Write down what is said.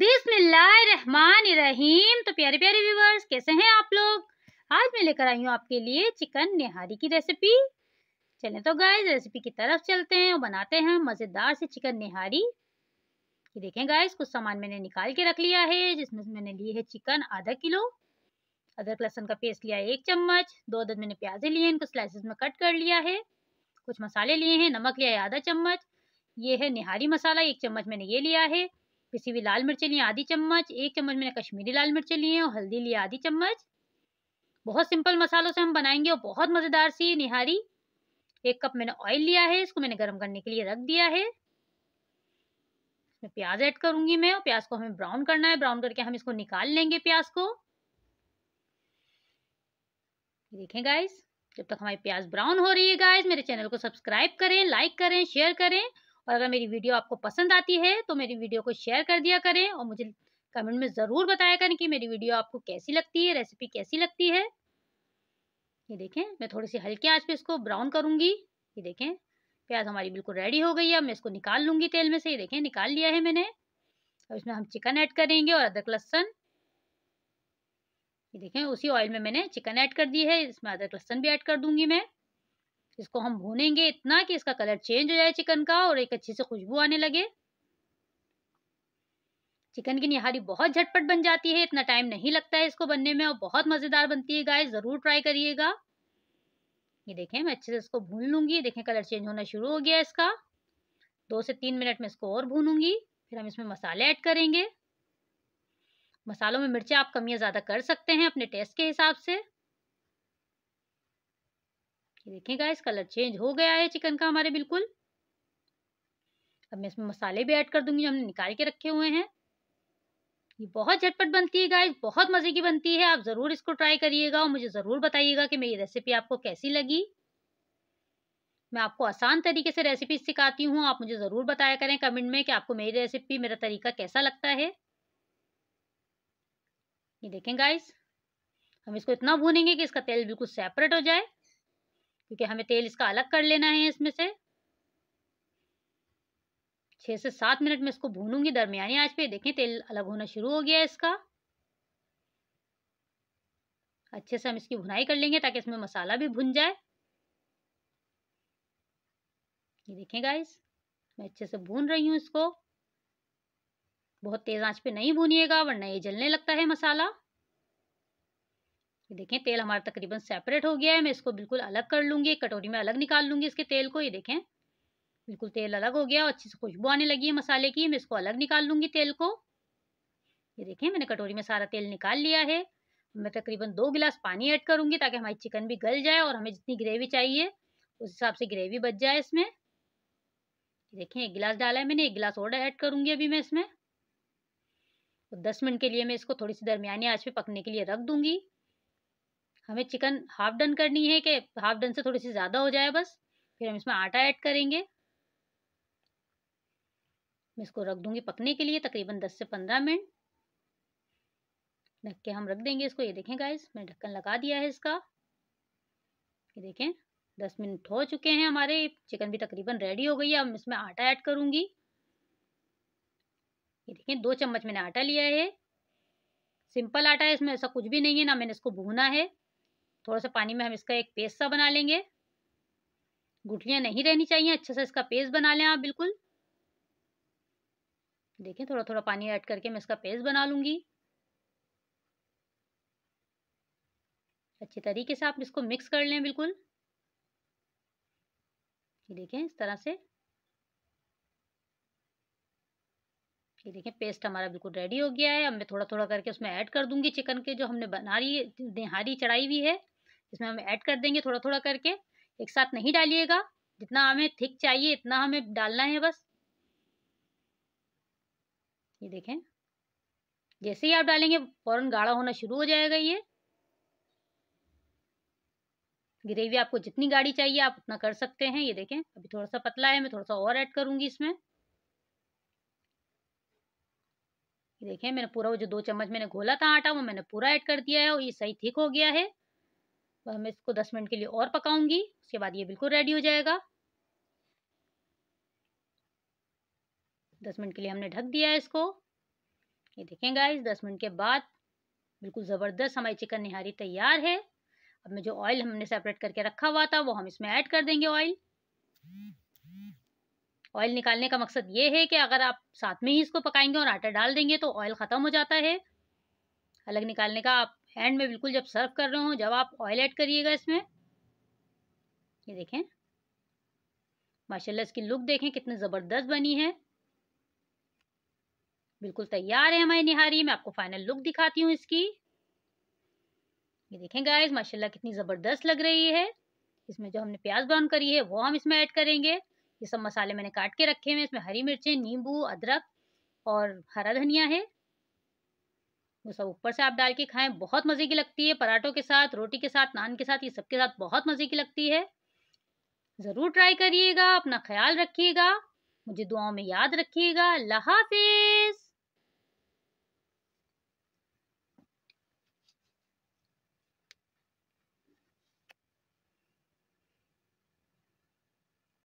बिस्मिल्लाहिर्रहमानिर्रहीम तो प्यारे प्यारे व्यूवर्स कैसे हैं आप लोग आज मैं लेकर आई हूँ आपके लिए चिकन निहारी की रेसिपी चलें तो गाइस रेसिपी की तरफ चलते हैं और बनाते हैं मज़ेदार से चिकन निहारी ये देखें गाइस कुछ सामान मैंने निकाल के रख लिया है जिसमें मैंने लिए है चिकन आधा किलो अदरक लहसन का पेस्ट लिया एक चम्मच दो अदद मैंने प्याजे लिए इनको स्लाइसिस में कट कर लिया है कुछ मसाले लिए हैं नमक लिया है आधा चम्मच ये है निहारी मसाला एक चम्मच मैंने ये लिया है पिसी हुई लाल मिर्चें लिए आधी चम्मच एक चम्मच मैंने कश्मीरी लाल मिर्चें लिए और हल्दी लिए आधी चम्मच बहुत सिंपल मसालों से हम बनाएंगे और बहुत मज़ेदार सी निहारी एक कप मैंने ऑयल लिया है इसको मैंने गर्म करने के लिए रख दिया है इसमें प्याज ऐड करूंगी मैं और प्याज को हमें ब्राउन करना है ब्राउन करके हम इसको निकाल लेंगे प्याज को देखें गाइस जब तक हमारी प्याज ब्राउन हो रही है गाइस मेरे चैनल को सब्सक्राइब करें लाइक करें शेयर करें और अगर मेरी वीडियो आपको पसंद आती है तो मेरी वीडियो को शेयर कर दिया करें और मुझे कमेंट में ज़रूर बताया करें कि मेरी वीडियो आपको कैसी लगती है रेसिपी कैसी लगती है ये देखें मैं थोड़ी सी हल्के आज पे इसको ब्राउन करूँगी ये देखें प्याज हमारी बिल्कुल रेडी हो गई है मैं इसको निकाल लूँगी तेल में से ये देखें निकाल लिया है मैंने अब इसमें हम चिकन ऐड करेंगे और अदरक लहसन ये देखें उसी ऑयल में मैंने चिकन ऐड कर दी है इसमें अदरक लहसन भी ऐड कर दूंगी मैं इसको हम भूनेंगे इतना कि इसका कलर चेंज हो जाए चिकन का और एक अच्छी से खुशबू आने लगे चिकन की निहारी बहुत झटपट बन जाती है इतना टाइम नहीं लगता है इसको बनने में और बहुत मज़ेदार बनती है गाय ज़रूर ट्राई करिएगा ये देखें मैं अच्छे से इसको भून लूँगी देखें कलर चेंज होना शुरू हो गया इसका दो से तीन मिनट में इसको और भूनूंगी फिर हम इसमें मसाले ऐड करेंगे मसालों में मिर्चें आप कमियाँ ज़्यादा कर सकते हैं अपने टेस्ट के हिसाब से ये देखें गाइस कलर चेंज हो गया है चिकन का हमारे बिल्कुल अब मैं इसमें मसाले भी ऐड कर दूंगी हमने निकाल के रखे हुए हैं ये बहुत झटपट बनती है गाइस बहुत मज़े की बनती है आप ज़रूर इसको ट्राई करिएगा और मुझे ज़रूर बताइएगा कि मेरी रेसिपी आपको कैसी लगी मैं आपको आसान तरीके से रेसिपी सिखाती हूँ आप मुझे ज़रूर बताया करें कमेंट में कि आपको मेरी रेसिपी मेरा तरीका कैसा लगता है ये देखें गाइस हम इसको इतना भूनेंगे कि इसका तेल बिल्कुल सेपरेट हो जाए क्योंकि हमें तेल इसका अलग कर लेना है इसमें से छः से सात मिनट में इसको भूनूंगी दरमियानी आज पे देखें तेल अलग होना शुरू हो गया है इसका अच्छे से हम इसकी भुनाई कर लेंगे ताकि इसमें मसाला भी भुन जाए ये देखें गाइस मैं अच्छे से भून रही हूँ इसको बहुत तेज़ आंच पे नहीं भूनिएगा वरना ये जलने लगता है मसाला ये देखें तेल हमारा तकरीबन सेपरेट हो गया है मैं इसको बिल्कुल अलग कर लूँगी कटोरी में अलग निकाल लूँगी इसके तेल को ये देखें बिल्कुल तेल अलग हो गया और अच्छी से खुशबू आने लगी है मसाले की मैं इसको अलग निकाल लूँगी तेल को ये देखें मैंने कटोरी में सारा तेल निकाल लिया है मैं तकरीबन दो गिलास पानी ऐड करूँगी ताकि हमारी चिकन भी गल जाए और हमें जितनी ग्रेवी चाहिए उस हिसाब से ग्रेवी बच जाए इसमें देखें एक गिलास डाला है मैंने एक गिलास और ऐड करूँगी अभी मैं इसमें तो दस मिनट के लिए मैं इसको थोड़ी सी दरमियानी आँच पे पकने के लिए रख दूँगी हमें चिकन हाफ डन करनी है कि हाफ डन से थोड़ी सी ज़्यादा हो जाए बस फिर हम इसमें आटा ऐड करेंगे मैं इसको रख दूंगी पकने के लिए तकरीबन 10 से 15 मिनट ढक के हम रख देंगे इसको ये देखें गाइस मैंने ढक्कन लगा दिया है इसका ये देखें 10 मिनट हो चुके हैं हमारे चिकन भी तकरीबन रेडी हो गई है अब इसमें आटा ऐड करूँगी ये देखें दो चम्मच मैंने आटा लिया है सिंपल आटा है इसमें ऐसा कुछ भी नहीं है ना मैंने इसको भूना है थोड़ा सा पानी में हम इसका एक पेस्ट सा बना लेंगे गुठलियाँ नहीं रहनी चाहिए अच्छे से इसका पेस्ट बना लें आप बिल्कुल देखें थोड़ा थोड़ा पानी ऐड करके मैं इसका पेस्ट बना लूँगी अच्छे तरीके से आप इसको मिक्स कर लें बिल्कुल ये देखें इस तरह से ये देखें पेस्ट हमारा बिल्कुल रेडी हो गया है अब मैं थोड़ा थोड़ा करके उसमें ऐड कर दूंगी चिकन के जो हमने बना रही निहारी चढ़ाई हुई है इसमें हम ऐड कर देंगे थोड़ा थोड़ा करके एक साथ नहीं डालिएगा जितना हमें थिक चाहिए इतना हमें डालना है बस ये देखें जैसे ही आप डालेंगे फ़ौरन गाढ़ा होना शुरू हो जाएगा ये ग्रेवी आपको जितनी गाढ़ी चाहिए आप उतना कर सकते हैं ये देखें अभी थोड़ा सा पतला है मैं थोड़ा सा और ऐड करूंगी इसमें देखें मैंने पूरा वो जो दो चम्मच मैंने घोला था आटा वो मैंने पूरा ऐड कर दिया है और ये सही थिक हो गया है वह तो मैं इसको दस मिनट के लिए और पकाऊंगी उसके बाद ये बिल्कुल रेडी हो जाएगा दस मिनट के लिए हमने ढक दिया है इसको ये देखें गाइस दस मिनट के बाद बिल्कुल ज़बरदस्त हमारी चिकन निहारी तैयार है अब मैं जो ऑयल हमने सेपरेट करके रखा हुआ था वो हम इसमें ऐड कर देंगे ऑयल ऑयल निकालने का मकसद ये है कि अगर आप साथ में ही इसको पकाएंगे और आटा डाल देंगे तो ऑयल ख़त्म हो जाता है अलग निकालने का आप एंड में बिल्कुल जब सर्व कर रहे हो जब आप ऑयल ऐड करिएगा इसमें ये देखें माशाल्लाह इसकी लुक देखें कितनी ज़बरदस्त बनी है बिल्कुल तैयार है हमारी निहारी मैं आपको फाइनल लुक दिखाती हूँ इसकी ये देखें गाइस माशाल्लाह कितनी ज़बरदस्त लग रही है इसमें जो हमने प्याज ब्राउन करी है वो हम इसमें ऐड करेंगे ये सब मसाले मैंने काट के रखे हुए इसमें हरी मिर्चें नींबू अदरक और हरा धनिया है वो सब ऊपर से आप डाल के खाएं बहुत मज़े की लगती है पराठों के साथ रोटी के साथ नान के साथ ये सबके साथ बहुत मज़े की लगती है ज़रूर ट्राई करिएगा अपना ख्याल रखिएगा मुझे दुआओं में याद रखिएगा अल्लाह हाफिज